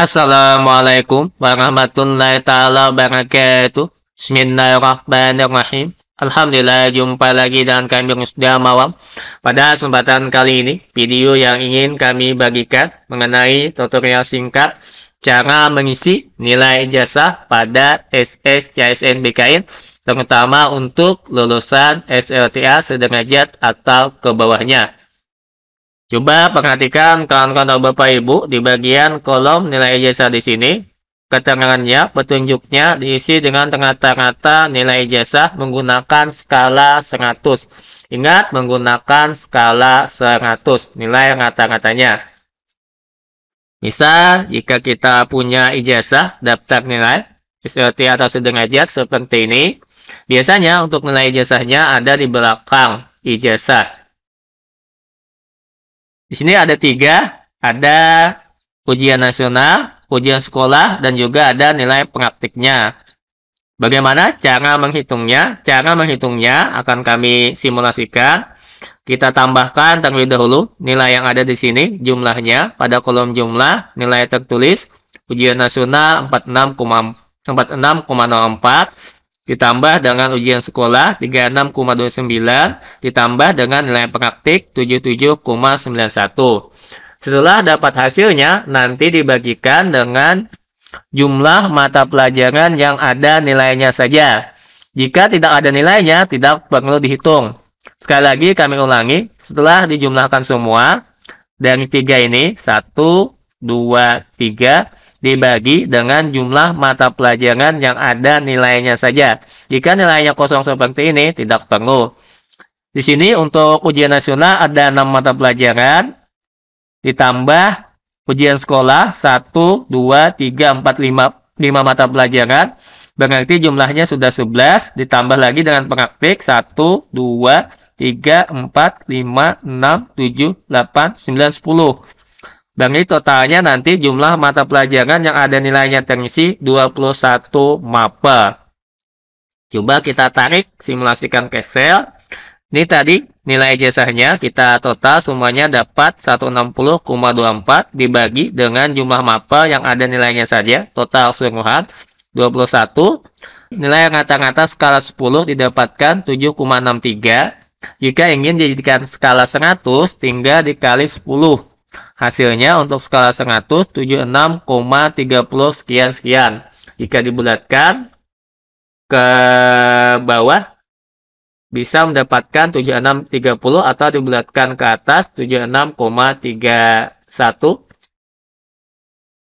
Assalamualaikum warahmatullahi taala wabarakatuh. Bismillahirrahmanirrahim. Alhamdulillah jumpa lagi dengan kami sudah Mawam. Pada kesempatan kali ini, video yang ingin kami bagikan mengenai tutorial singkat cara mengisi nilai ijazah pada SSCSN BKN terutama untuk lulusan SLTA sederajat atau ke bawahnya. Coba perhatikan kawan-kawan Bapak Ibu di bagian kolom nilai ijazah di sini. Keterangannya, petunjuknya diisi dengan tengah rata nilai ijazah menggunakan skala 100. Ingat, menggunakan skala 100, nilai yang rata-ratanya. Misal, jika kita punya ijazah, daftar nilai, SLT atau sudrajat seperti ini, biasanya untuk nilai ijazahnya ada di belakang ijazah. Di sini ada tiga, ada ujian nasional, ujian sekolah, dan juga ada nilai praktiknya. Bagaimana cara menghitungnya? Cara menghitungnya akan kami simulasikan. Kita tambahkan terlebih dahulu nilai yang ada di sini, jumlahnya pada kolom jumlah, nilai tertulis, ujian nasional 46,04, ditambah dengan ujian sekolah 36,29 ditambah dengan nilai praktik 77,91. Setelah dapat hasilnya, nanti dibagikan dengan jumlah mata pelajaran yang ada nilainya saja. Jika tidak ada nilainya, tidak perlu dihitung. Sekali lagi kami ulangi, setelah dijumlahkan semua, dari tiga ini, 1, 2, 3, dibagi dengan jumlah mata pelajaran yang ada nilainya saja. Jika nilainya kosong seperti ini, tidak perlu. Di sini untuk ujian nasional ada 6 mata pelajaran, ditambah ujian sekolah 1, 2, 3, 4, 5, 5 mata pelajaran. Berarti jumlahnya sudah 11, ditambah lagi dengan praktik 1, 2, 3, 4, 5, 6, 7, 8, 9, 10. Dari totalnya nanti jumlah mata pelajaran yang ada nilainya terisi 21 mapa. Coba kita tarik simulasikan ke sel. Ini tadi nilai jasanya kita total semuanya dapat 160,24 dibagi dengan jumlah mapa yang ada nilainya saja. Total keseluruhan 21. Nilai rata-rata skala 10 didapatkan 7,63. Jika ingin dijadikan skala 100, tinggal dikali 10. Hasilnya untuk skala 100, 76,30 sekian-sekian. Jika dibulatkan ke bawah, bisa mendapatkan 7630 atau dibulatkan ke atas 76,31.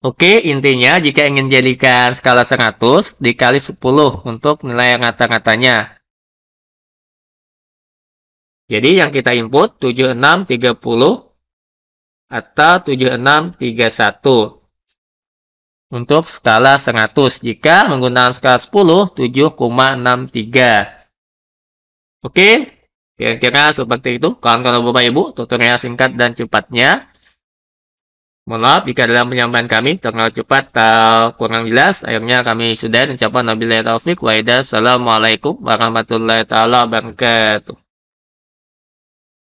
Oke, intinya jika ingin jadikan skala 100, dikali 10 untuk nilai yang ngata-ngatanya. Jadi yang kita input 7630 atau 7631 untuk skala 100 jika menggunakan skala 10 7,63 oke kira-kira seperti itu kawan-kawan bapak ibu tutorial singkat dan cepatnya Mohon maaf jika dalam penyampaian kami terlalu cepat atau kurang jelas. Akhirnya kami sudah mencapai Nabi Taufik wa Assalamualaikum warahmatullahi wabarakatuh.